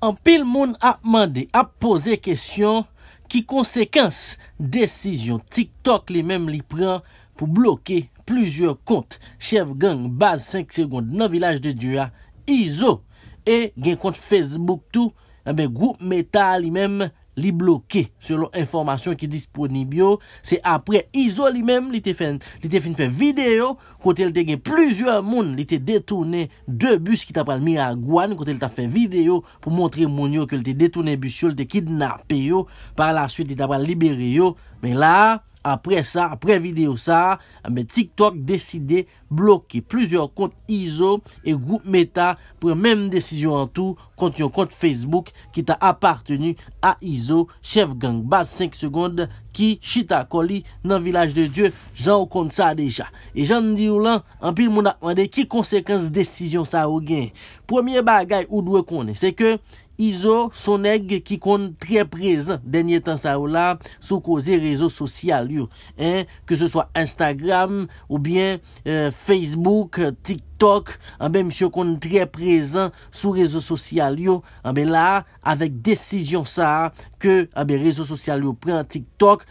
An pil moun ap mande, ap pose kesyon, ki konsekans, desizyon, TikTok li menm li pran pou bloke plujur kont. Chef gang, base 5 seconde, nan vilaj de Dua, Iso, e gen kont Facebook tou, ebe group meta li menm. li bloke, selon informasyon ki disponibyo, se apre, izo li mem, li te fin, li te fin fe video, kote li te gen, plizio moun, li te detounen, de bus, ki ta pral miragwan, kote li ta fe video, pou montre moun yo, ke li te detounen bus yo, li te kidnap yo, par la suite, li ta pral liber yo, men la, moun, apre sa, apre video sa, mwen eh TikTok deside bloki plizyo kont Iso e goup meta pou menm desizyon an tou kont yon kont Facebook ki ta apartenu a Iso chev gang. Bas 5 segonde ki chita koli nan Vilaj de Dieu jan ou kont sa deja. E jan di ou lan, an pil moun akvande ki konsekans desizyon sa ou gen. Premier bagay ou dwe konen, se ke Izo sonek ki kon tre prezant denye tan sa ou la sou koze rezo sosyal yo. Ke se swa Instagram ou bien euh, Facebook, TikTok, msye kon tre prezant sou rezo sosyal yo. La, avek desizyon sa, ke rezo sosyal yo prezant TikTok,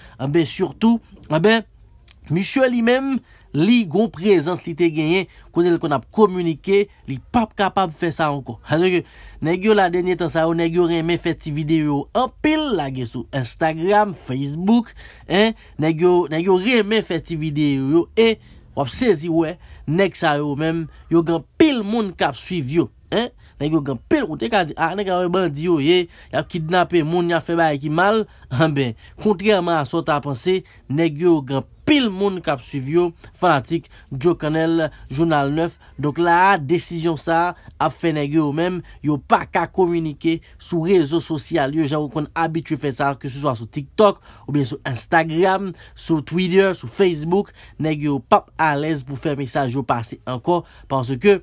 msye li menm, Li goun prezans li te genye, kouzèl kon ap komunike, li pap kapap fe sa anko. Hadre yo, negyo la denye tan sa yo, negyo reme fe ti videyo yo, an pil la gen sou. Instagram, Facebook, eh, negyo reme fe ti videyo yo, e, wap sezi we, nek sa yo menm, yo goun pil moun kap suiv yo, eh. Nèk yo gen pil, ou te ka di, a, ah, nèk yo e bandi yo ye, ya ki dnape moun, ya feba e ki mal, an ah, ben, kontriyaman a sot a pansi, nèk yo gen pil moun kap suiv yo, fanatik, Joe Connell, Jounal 9, donk la, desisyon sa, ap fe nèk yo mèm, yo pa ka komunike sou rezo sosyal, yo jan ou kon abitre fe sa, ke sou so TikTok, ou bien sou Instagram, sou Twitter, sou Facebook, nèk yo pap alèz pou fè mèksaj yo pasi anko, pansi ke,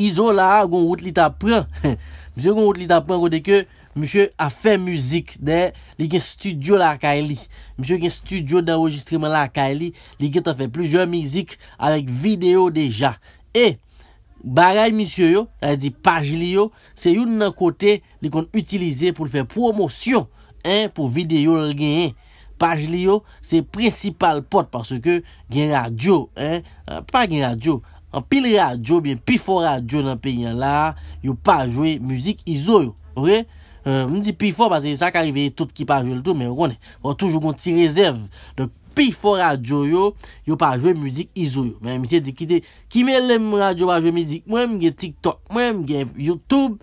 Izo la, goun wout li ta pran, msye goun wout li ta pran wote ke msye a fe muzik, de, li gen studio la ka e li. Msye gen studio den rejistriman la ka e li, li gen ta fe plujer mizik avek video deja. E, baray msye yo, la di paj li yo, se yon nan kote li kon utilize pou fe promosyon, hein, pou video lal genye. Paj li yo, se precipal pot parce ke gen radio, hein, euh, pa gen radio, An pil radyo bin, pi for radyo nan pe yon la, yon pa jwe müzik izo yon, orè. Mwen euh, di pi for, basen yon sa ka riveye tout ki pa jwe l'tou, men wè, wè toujou kon ti rezerv. Don pi for radyo yon, yon pa jwe müzik izo yon. Mwen mwen se di ki de, ki men lèm mwen radyo pa jwe müzik, mwen mwen gen TikTok, mwen mwen gen Youtube,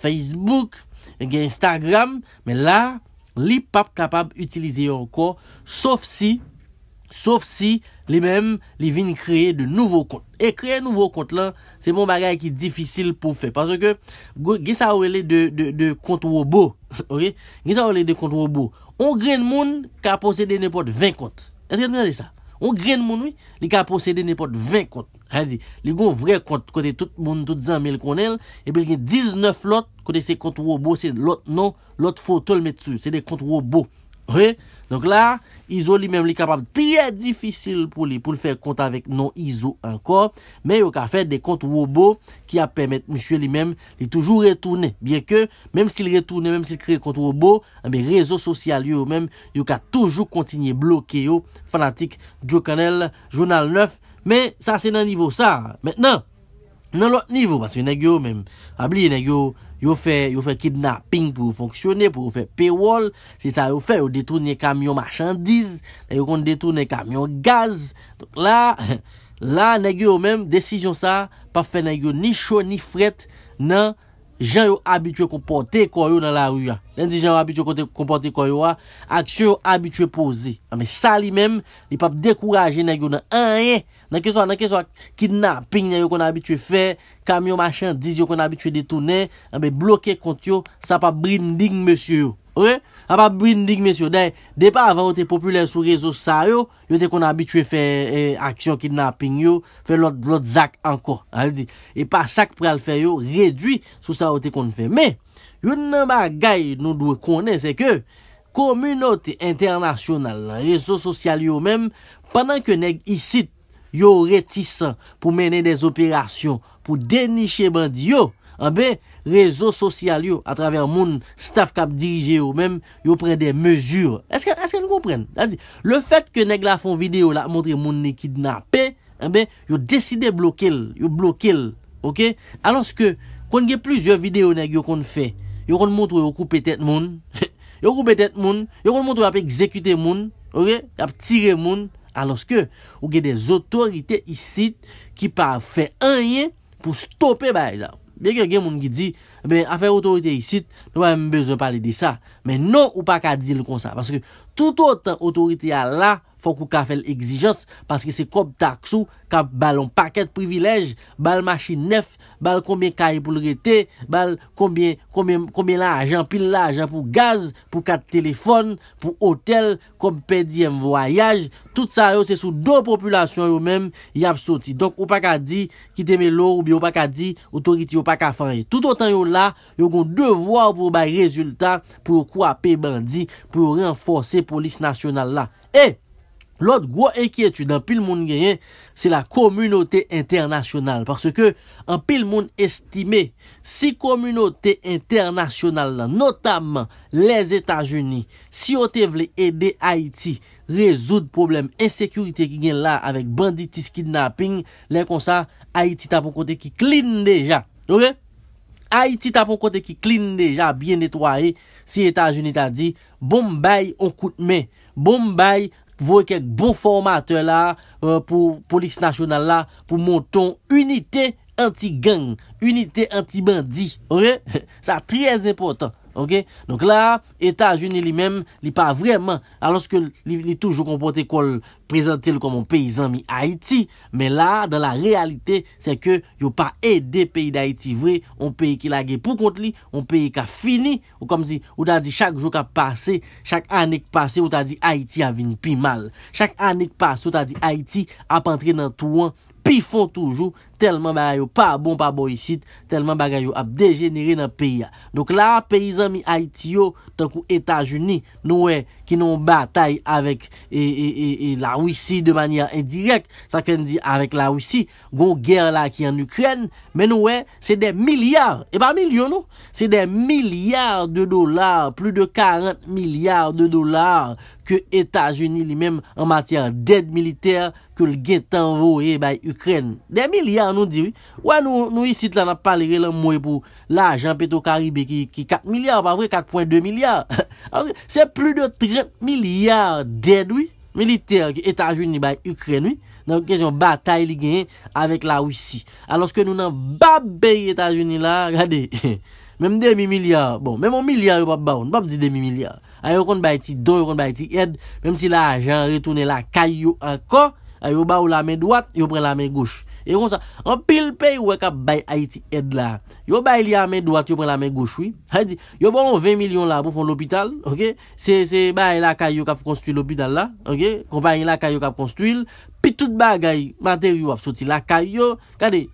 Facebook, gen Instagram. Men la, li pap kapab utilize yon anko, saf si... Sof si, li men, li vin kreye de nouvo kont. E kreye nouvo kont lan, se bon bagay ki difisil pou fe. Paso ke, ge sa ouwele de kont wobo, okey? Ge sa ouwele de kont wobo, on gren moun, ka pose de nepot 20 kont. E se gen nan de sa? On gren moun, li ka pose de nepot 20 kont. Hadi, li gon vre kont kote tout moun, tout zan mil konel, e bel gen 19 lot, kote se kont wobo, se lot non, lot fo tol met su. Se de kont wobo, okey? Donk la, Iso li mem li kapab triye difisil pou li pou li fè kont avèk non Iso ankon. Men yo ka fè de kont robot ki a pèmèt mishwe li mem li toujou retounè. Bien ke, menm si li retounè, menm si li kre kont robot, anbe eh rezo sosyal yo menm yo ka toujou kontinye blokè yo fanatik Joe Canel, Jounal 9. Men sa se nan nivou sa. Mètnen! nan lot nivou, paswe nagyo, mèm, abli, nagyo, yo fè, yo fè kidnapping, pou fònksyonè, pou fè paywall, se sa yo fè, yo detounè kamyon marchandiz, yo kon detounè kamyon gaz, la, la, nagyo, mèm, desisyon sa, pa fè nagyo, ni chò, ni fret, nan, nan, jan yo abitwe kompote koy yo nan la ruyan, nen di jan yo abitwe kompote koy yo an, ak se yo abitwe pose, anbe sali men, li pap dekouraje nen yo nan anye, nan keswa, nan keswa kidnapping yo yo kon abitwe fe, kamyon machin diz yo yo kon abitwe detune, anbe bloke kont yo, sa pap brin ding monsiyo yo, A pa brindik mesyo, dey pa avan ou te populer sou rezo sa yo, yo te kon abitwe fe aksyon kidnapping yo, fe lot zak anko, al di, e pa sak pou al fe yo, redwi sou sa ou te kon fe. Me, yon nanba gay nou dwe konen, se ke, komunote internasyonal, rezo sosyal yo menm, pandan ke neg isit yo retisan pou mene des operasyon, pou deniche bandi yo, a be, rezo sosyal yo a traver moun staff kap dirije yo, mèm yo pre eh de mezur. Eske nou kompren? Le fèt ke neg la fon video la, montre moun ne kidnapè, yo deside blokèl, yo blokèl. Aloske, kon gen plus yo video neg yo kon fè, yo kon montre yo koupè tèt moun, yo koupè tèt moun, yo kon montre ap ekzekute moun, ap tire moun, aloske, yo gen de zotorite isit ki pa fè anye pou stopè bayzap. Bek yo gen moun ki di, eh be, afe otorite yi sit, nou wè mè mè bezè pali di sa, men non ou pa ka di lè kon sa, paske tout otan otorite yal la, Fonk ou ka fel egzijans, Panske se kob taksu, Kab balon paket privilej, Bal mashi nef, Bal kome kaye pou lrette, Bal kome la ajan pil la ajan pou gaz, Pou kat telefon, Pou hotel, Kob pedi en voyaj, Tout sa yo se sou do populasyon yo men, Yap soti. Donk ou pa ka di, Kiteme lor, Ou bi ou pa ka di, Ou toriti ou pa ka fany. Tout o tan yo la, Yo kon devwa ou pou bay rezultat, Pou yo kwape bandi, Pou yo renfose polis nasyonal la. E! Lòt, gwo e kietu dan pil moun genyen, se la komunote internasyonal. Parce ke, an pil moun estime, si komunote internasyonal nan, notamen, les Etats-Unis, si yo te vle ede Haiti, rezoud problem, e sekurite ki gen la, avek banditis kidnapping, le kon sa, Haiti tapon kote ki klini deja. Ok? Haiti tapon kote ki klini deja, bien netwari, si Etats-Unis ta di, Bombay, on koute men. Bombay, Vowe kek bon formatè la euh, pou polis nasyonal la pou monton unitè anti-gang, unitè anti-bandi. Ouye, sa trièz impotant. Ok, donc la, Etat-Unis li mem, li pa vreman, aloske li vini toujou kompote kol prezantil komon peyizan mi Haiti, men la, dan la realite, se ke yo pa ede peyi da Haiti vre, on peyi ki lage pou kont li, on peyi ka fini, ou komzi, ou ta di chak jou ka pase, chak anek pase, ou ta di Haiti avini pi mal. Chak anek pase, ou ta di Haiti ap antre nan touan, pi fon toujou. telman bagay yo pa bon, pa bo yisit, telman bagay yo ap degenere nan peya. Donk la, peyizan mi a iti yo, tan kou Etat-Unis, nou we, ki nou batay avek e, e, e, la ouisi de manyar indirek, sa ken di avek la ouisi, gwo gen la ki an Ukren, men nou we, se de milyar, e ba milyon nou, se de milyar de dolar, plu de 40 milyar de dolar, ke Etat-Unis li mem, an matyan ded militer, ke l gen tan vowe, e bay Ukren, de milyar nou di, wè nou, nou yi sit la nan pali re lan mwè pou la ajan peto karibè ki 4 milyar, pa vre 4.2 milyar, ok, se plu de 30 milyar ded wè militer ki Etat-Unis bay Ukren wè, nan wè kèsyon batay li genye avèk la wisi, alòs ke nou nan babèy Etat-Unis la rade, mèm demi milyar bon, mèm o milyar yo pa baoun, mèm di demi milyar, ah, a yo kon bay ti do, yo kon bay ti ed, mèm si la ajan retounè ah, la kayo anko, a yo baoun la mè dwat, yo pren la mè gouch E kon sa, an pil pe yon wè kap bay Haiti Ed la, yon bay li a men doat, yon pre la men goch wè, hay di, yon bay yon 20 milyon la pou fon l'hôpital, ok se, se, bay la kayo kap konstwil l'hôpital la, ok, kompanyen la kayo kap konstwil, pi tout bagay mater yon ap soti la kayo, kade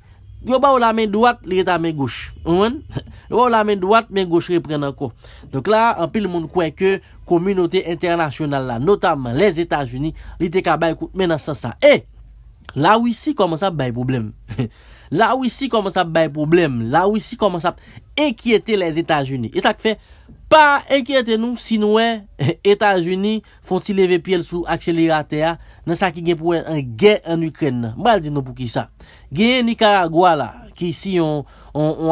yon bay ou la men doat, li reta men goch ouwen, yon bay ou la men doat men goch repren anko, donk la an pil moun kwenke, kominote internasyonal la, notaman, les Etats-Unis li te ka bay kout mena sasa, eee La Ouissi koman sa bay problem. La Ouissi koman sa bay problem. La Ouissi koman sa enkiyete les Etats-Unis. E sa ke fe, pa enkiyete nou si nou e Etats-Unis fon ti leve piel sou akselerate a nan sa ki gen pou en gen en Ukrene. Bo al di nou pou ki sa? Gen Nicaragua la, ki si yon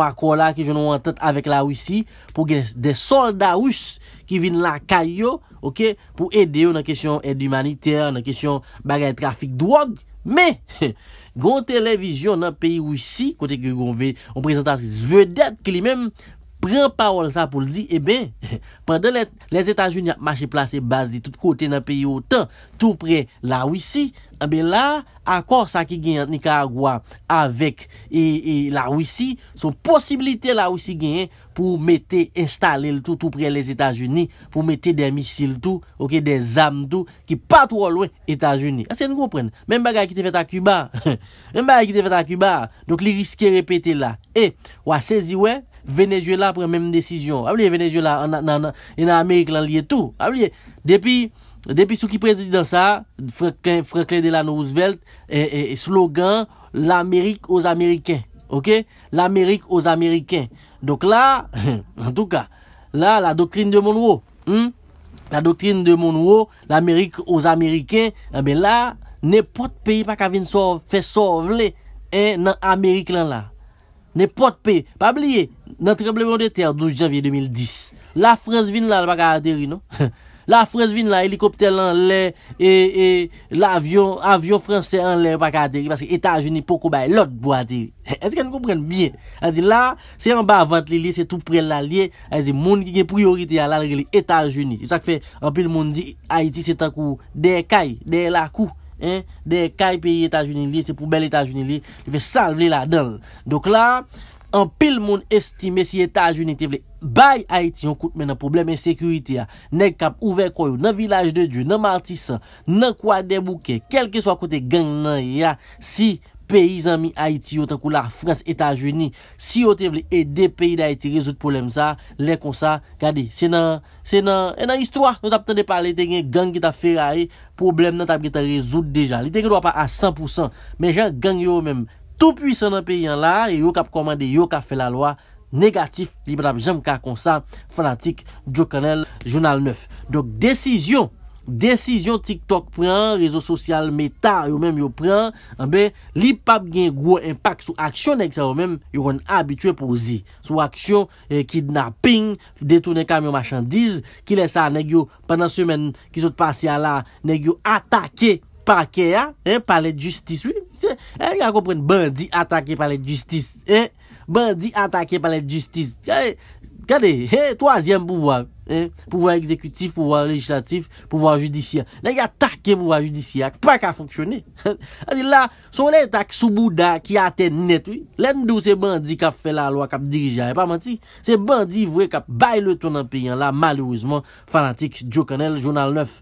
akola ki jounou an tet avek la Ouissi pou gen de solda ouis ki vin la kayo pou ede yo nan kesyon ed humanite, nan kesyon bagay trafik drog. Men, goun televizyon nan peyi wisi, kote goun ve yon prezentasyon svedet, ke li menm pren parol sa pou li di, e eh ben, pandan les etajouni ap mache plase base di tout kote nan peyi wotan, tout pre la wisi, Eh a be la, akor sa ki gen yon Nika Agwa Avèk, e la wisi Son posibilite la wisi gen Pou mette, installe l tout Tout prè les Etats-Unis Pou mette demisil tout, ok, des am tout Ki patou ou lwen Etats-Unis Asen goupren, men bagay ki te fet a Cuba Men bagay ki te fet a Cuba Donk li riske repete la E, wasezi wè, Venezuela prè menm Desisyon, avliye, ah, Venezuela En Amerik lan liye tout, avliye ah, Depi Depi sou ki prezidi dan sa, frekle de la Roosevelt, e, e, e slogan, l'Amérique aux Américains. Ok? L'Amérique aux Américains. Donc la, en tout cas, la, la doktrine de Monroe, hmm? la doktrine de Monroe, l'Amérique aux Américains, eh la, n'est pas de pays pa kavin fè sorvle en Amérique lan la. N'est pas de pays. Pa blye, n'entrèblement de terre, 12 janvier 2010. La France vin la, la baka a terri, non? La phrase vin la helikopter e, e, la en lè, et l'avyon fransè en lè pa ka deri, parce que Etat-Unis pokou baye, lot bo a deri. Esti ka nou comprenn biye? An zi la, se an ba avante li li, se tout pren la li, an zi moun ki gen priorite ya la li, Etat-Unis. Yosak fe, an pi moun di, Haiti se takou, Dei Kay, Dei La Kou, Dei Kay peyi Etat-Unis li, se pou bel Etat-Unis li, fe salvi la dal. Dok la, An pil moun estime si Etat-Unis te vle baye Haiti yon koute men nan probleme en sekurite ya. Nek kap ouvek koyo, nan vilaj de Dieu, nan Martisan, nan kwa debouke, kelke so akote gang nan ya, si peyizan mi Haiti yon tenkou la, Frans, Etat-Unis, si yon te vle e de peyi de Haiti rezout probleme sa, le kon sa, gade, se nan, se nan, e nan istwa, nou tap ten de pale te gen gang kita feraye, probleme nan tap kita rezout deja. Li te gen do a pa a 100%, men jan gang yo menm, Tou pwisan an pe yon la, yo kap komande, yo kap fe la lwa negatif li bram. Jem ka konsa fanatik, jok anel, jounal 9. Dok, desisyon, desisyon TikTok pren, rezo sosyal meta yo menm yo pren, anbe, eh li pap gen gwo impak sou aksyon nek sa yo menm yo ren abitwe pou zi. Sou aksyon eh, kidnapping, detounen kam yo machandiz, ki lesa nek yo, pandan semen, ki sot pasi ala, nek yo atake, Parke ya, palet justis. E yon a kompren bandi atake palet justis. Bandi atake palet justis. Troasyem pouvwa. Pouvwa ekzekutif, pouvwa legislatif, pouvwa judisyak. E yon atake pouvwa judisyak. Parke a fonksyoni. E di la, sou le tak soubouda ki a ten net. Len dou se bandi kap fe la loa kap dirijan. Se bandi vwe kap bay le ton anpeyan la malouzman fanatik. Joe Canel, Jounal 9.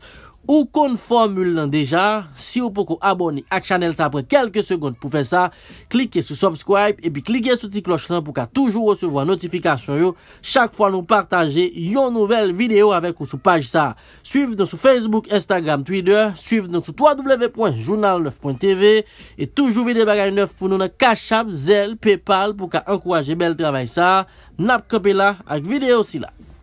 Ou kon formule nan deja, si ou pou ko abone ak chanel sa apre kelke segonde pou fe sa, klike sou subscribe, e pi klike sou ti kloch lan pou ka toujou ou souvo an notifikasyon yo, chak fwa nou partaje yon nouvel video avek ou sou page sa. Suiv nan sou Facebook, Instagram, Twitter, suiv nan sou www.journal9.tv, e toujou vide bagay 9 pou nou nan kacham, zel, paypal pou ka ankouraje bel travay sa. Nap kope la ak video si la.